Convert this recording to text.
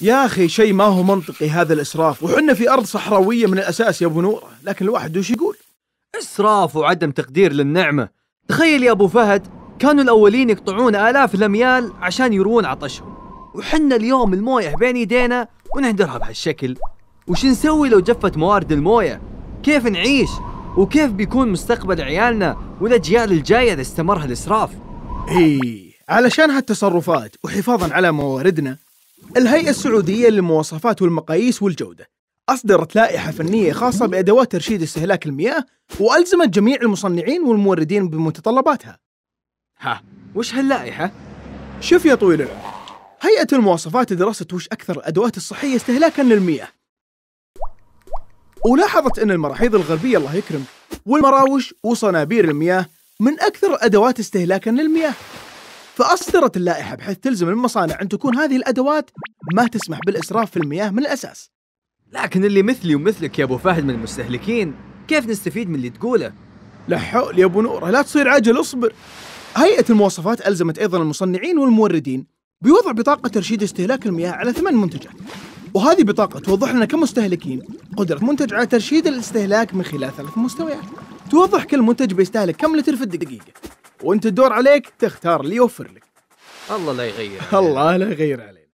يا أخي شيء ما هو منطقي هذا الإسراف وحنا في أرض صحراوية من الأساس يا أبو نورة لكن الواحد وش يقول إسراف وعدم تقدير للنعمة تخيل يا أبو فهد كانوا الأولين يقطعون آلاف الأميال عشان يروون عطشهم وحنا اليوم المويه بين يدينا ونهدرها بهالشكل وش نسوي لو جفت موارد المويه كيف نعيش وكيف بيكون مستقبل عيالنا والاجيال الجايه اذا استمر هالاسراف اي علشان هالتصرفات وحفاظا على مواردنا الهيئة السعودية للمواصفات والمقاييس والجودة أصدرت لائحة فنية خاصة بأدوات ترشيد استهلاك المياه وألزمت جميع المصنعين والموردين بمتطلباتها ها وش هاللائحة؟ شوف يا طويل العمر هيئة المواصفات درست وش أكثر الأدوات الصحية استهلاكاً للمياه ولاحظت أن المراحيض الغربية الله يكرم والمراوش وصنابير المياه من أكثر الأدوات استهلاكاً للمياه فأصدرت اللائحة بحيث تلزم المصانع أن تكون هذه الأدوات ما تسمح بالإسراف في المياه من الأساس لكن اللي مثلي ومثلك يا أبو فهد من المستهلكين كيف نستفيد من اللي تقوله؟ لا حول يا أبو نورة لا تصير عجل اصبر هيئة المواصفات ألزمت أيضا المصنعين والموردين بوضع بطاقة ترشيد استهلاك المياه على ثمان منتجات وهذه بطاقة توضح لنا كمستهلكين قدرة منتج على ترشيد الاستهلاك من خلال ثلاث مستويات توضح كل منتج بيستهلك كم لتر في الدقيقة وانت الدور عليك تختار اللي يوفر لك الله لا يغير الله لا يغير عليك